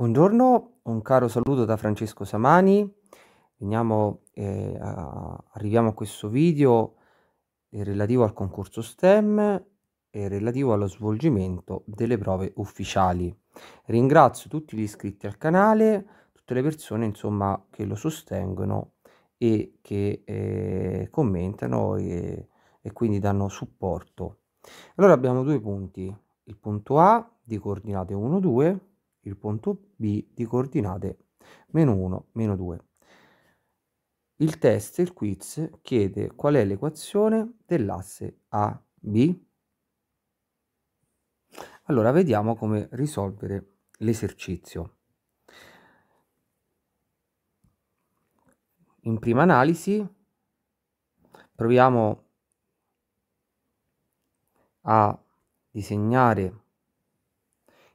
Buongiorno, un caro saluto da Francesco Samani. Veniamo, eh, a, arriviamo a questo video eh, relativo al concorso STEM e relativo allo svolgimento delle prove ufficiali. Ringrazio tutti gli iscritti al canale, tutte le persone insomma, che lo sostengono e che eh, commentano e, e quindi danno supporto. Allora abbiamo due punti, il punto A di coordinate 1, 2 il punto B di coordinate meno 1, meno 2. Il test, il quiz, chiede qual è l'equazione dell'asse AB. Allora, vediamo come risolvere l'esercizio. In prima analisi proviamo a disegnare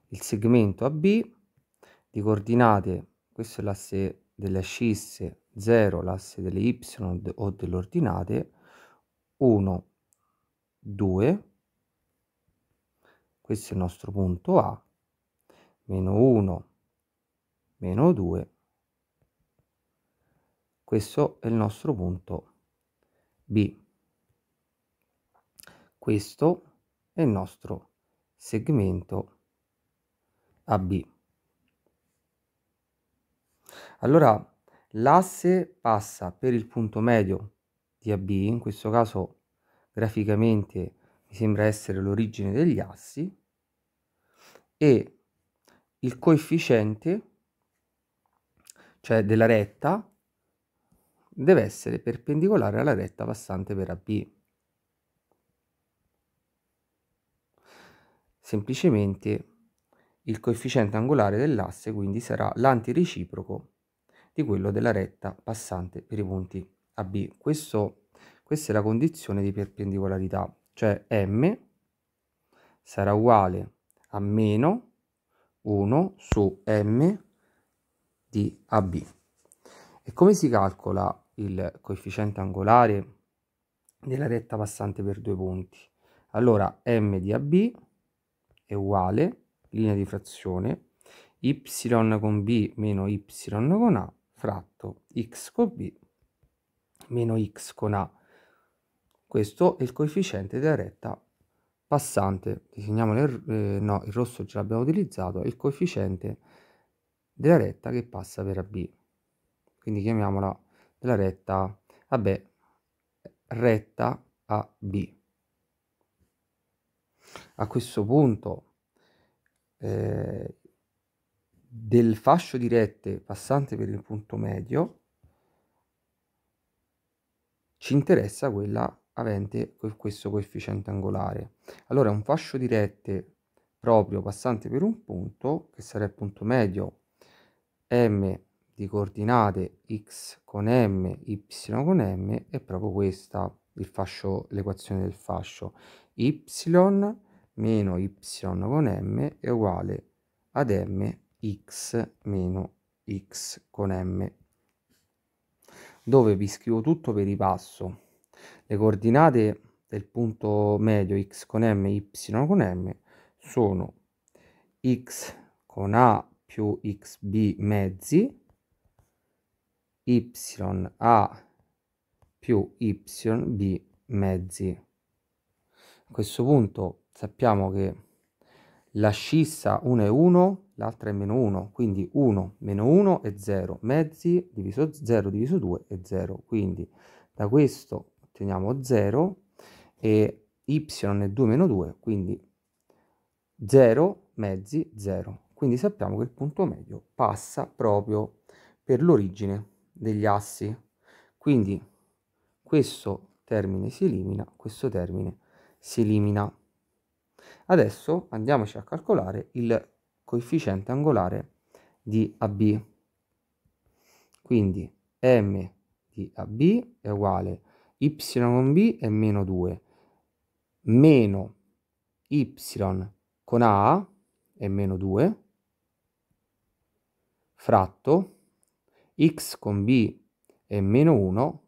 il segmento AB di coordinate, questo è l'asse delle ascisse 0, l'asse delle y o delle ordinate 1, 2, questo è il nostro punto A, meno 1, meno 2, questo è il nostro punto B. Questo è il nostro segmento A a B. Allora l'asse passa per il punto medio di AB, in questo caso graficamente mi sembra essere l'origine degli assi, e il coefficiente, cioè della retta, deve essere perpendicolare alla retta passante per AB. Semplicemente il coefficiente angolare dell'asse quindi sarà l'antireciproco di quello della retta passante per i punti AB. Questo, questa è la condizione di perpendicolarità, cioè M sarà uguale a meno 1 su M di AB. E come si calcola il coefficiente angolare della retta passante per due punti? Allora m di AB è uguale a linea di frazione, y con b meno y con a fratto x con b meno x con a. Questo è il coefficiente della retta passante. Disegniamo il, eh, no, il rosso già l'abbiamo utilizzato, è il coefficiente della retta che passa per b Quindi chiamiamola della retta, vabbè, retta AB. A questo punto eh, del fascio di rette passante per il punto medio ci interessa quella avente questo coefficiente angolare. Allora un fascio di rette proprio passante per un punto, che sarà il punto medio m di coordinate x con m, y con m, è proprio questa, l'equazione del fascio. y meno y con m è uguale ad m x meno x con m dove vi scrivo tutto per ripasso le coordinate del punto medio x con m y con m sono x con a più xb mezzi y a più yb mezzi a questo punto sappiamo che la scissa 1 è 1, l'altra è meno 1, quindi 1 meno 1 è 0, mezzi diviso 0 diviso 2 è 0, quindi da questo otteniamo 0 e y è 2 meno 2, quindi 0 mezzi 0, quindi sappiamo che il punto medio passa proprio per l'origine degli assi, quindi questo termine si elimina, questo termine si elimina. Adesso andiamoci a calcolare il coefficiente angolare di AB. Quindi M di AB è uguale y con B è meno 2 meno y con A è meno 2 fratto x con B è meno 1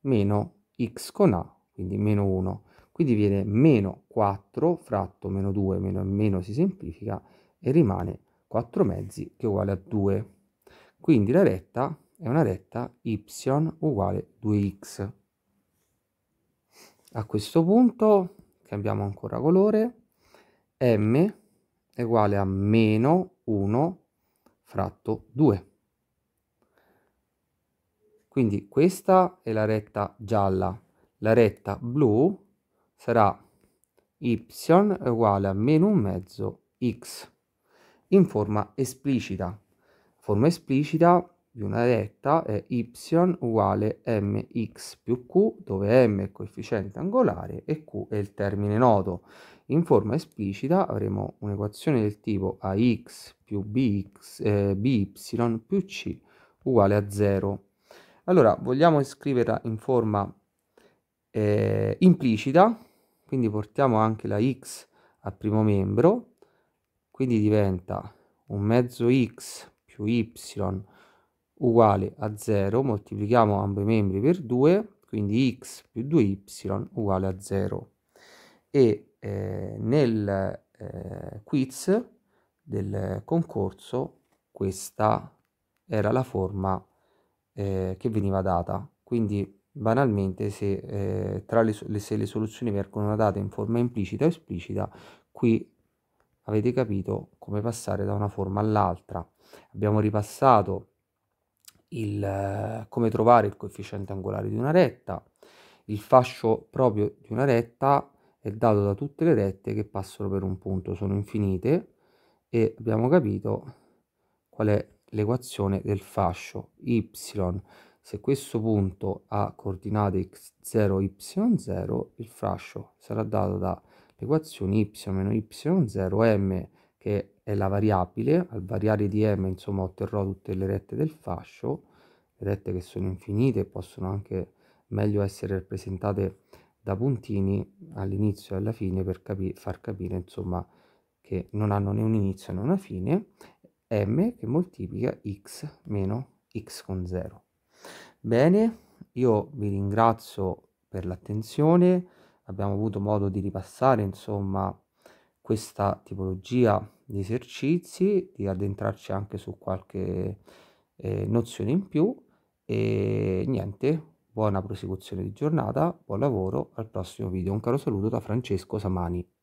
meno x con A, quindi meno 1 quindi viene meno 4 fratto meno 2 meno meno si semplifica e rimane 4 mezzi che è uguale a 2 quindi la retta è una retta y uguale 2x a questo punto cambiamo ancora colore m è uguale a meno 1 fratto 2 quindi questa è la retta gialla la retta blu sarà y uguale a meno un mezzo x in forma esplicita. Forma esplicita di una retta è y uguale mx più q, dove m è il coefficiente angolare e q è il termine noto. In forma esplicita avremo un'equazione del tipo ax più bx, eh, by più c uguale a 0. Allora, vogliamo scriverla in forma eh, implicita, quindi portiamo anche la x al primo membro quindi diventa un mezzo x più y uguale a 0 moltiplichiamo ambo i membri per 2 quindi x più 2y uguale a 0 e eh, nel eh, quiz del concorso questa era la forma eh, che veniva data quindi Banalmente, se, eh, tra le, se le soluzioni vengono date in forma implicita o esplicita, qui avete capito come passare da una forma all'altra. Abbiamo ripassato il, eh, come trovare il coefficiente angolare di una retta. Il fascio proprio di una retta è dato da tutte le rette che passano per un punto, sono infinite e abbiamo capito qual è l'equazione del fascio y se questo punto ha coordinate x0, y0, il fascio sarà dato dall'equazione y-y0 meno m, che è la variabile, al variare di m insomma otterrò tutte le rette del fascio, le rette che sono infinite possono anche meglio essere rappresentate da puntini all'inizio e alla fine per capi far capire insomma che non hanno né un inizio né una fine, m che moltiplica x meno x con 0. Bene, io vi ringrazio per l'attenzione, abbiamo avuto modo di ripassare insomma questa tipologia di esercizi, di addentrarci anche su qualche eh, nozione in più e niente, buona prosecuzione di giornata, buon lavoro, al prossimo video. Un caro saluto da Francesco Samani.